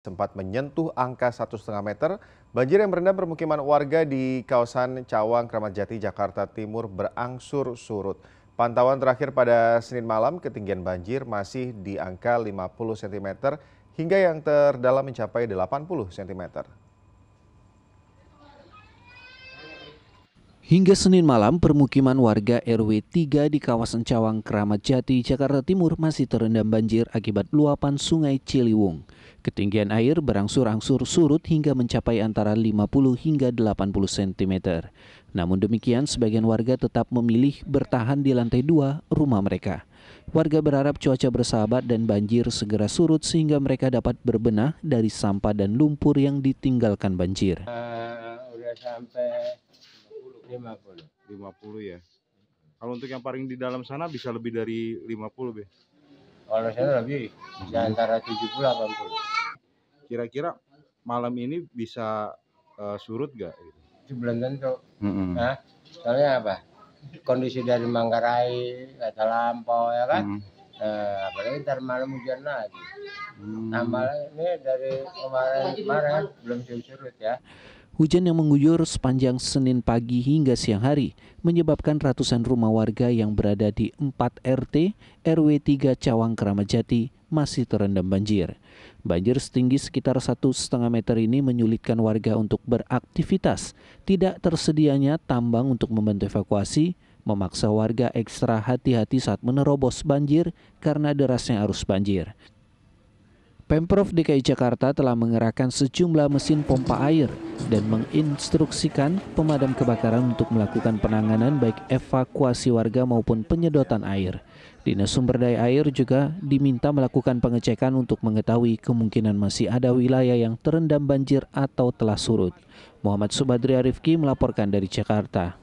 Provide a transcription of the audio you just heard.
sempat menyentuh angka 1,5 meter, banjir yang merendam permukiman warga di kawasan Cawang, Kramat Jati, Jakarta Timur berangsur surut. Pantauan terakhir pada Senin malam, ketinggian banjir masih di angka 50 cm hingga yang terdalam mencapai 80 cm. Hingga Senin malam, permukiman warga RW 3 di kawasan Cawang, Keramat Jati, Jakarta Timur masih terendam banjir akibat luapan sungai Ciliwung. Ketinggian air berangsur-angsur surut hingga mencapai antara 50 hingga 80 cm. Namun demikian, sebagian warga tetap memilih bertahan di lantai dua rumah mereka. Warga berharap cuaca bersahabat dan banjir segera surut sehingga mereka dapat berbenah dari sampah dan lumpur yang ditinggalkan banjir. Uh, udah sampai 50. 50 ya. Kalau untuk yang paling di dalam sana bisa lebih dari 50 be. Kalau saya lebih bisa antara 70 80. Kira-kira malam ini bisa uh, surut gak? Itu belum tentu. Mm -hmm. Nah, soalnya apa? Kondisi dari Manggarai, kata Lampau ya kan. -hmm. Nah, apalagi ntar malam hujan lagi. Hmm. Nah, ini dari kemarin-kemarin belum surut ya. Hujan yang mengguyur sepanjang Senin pagi hingga siang hari menyebabkan ratusan rumah warga yang berada di 4 RT RW 3 Cawang Kramajati masih terendam banjir. Banjir setinggi sekitar satu setengah meter ini menyulitkan warga untuk beraktivitas. Tidak tersedianya tambang untuk membantu evakuasi, memaksa warga ekstra hati-hati saat menerobos banjir karena derasnya arus banjir. Pemprov DKI Jakarta telah mengerahkan sejumlah mesin pompa air dan menginstruksikan pemadam kebakaran untuk melakukan penanganan baik evakuasi warga maupun penyedotan air. Dinas Sumber Daya Air juga diminta melakukan pengecekan untuk mengetahui kemungkinan masih ada wilayah yang terendam banjir atau telah surut. Muhammad Subadri Arifki melaporkan dari Jakarta.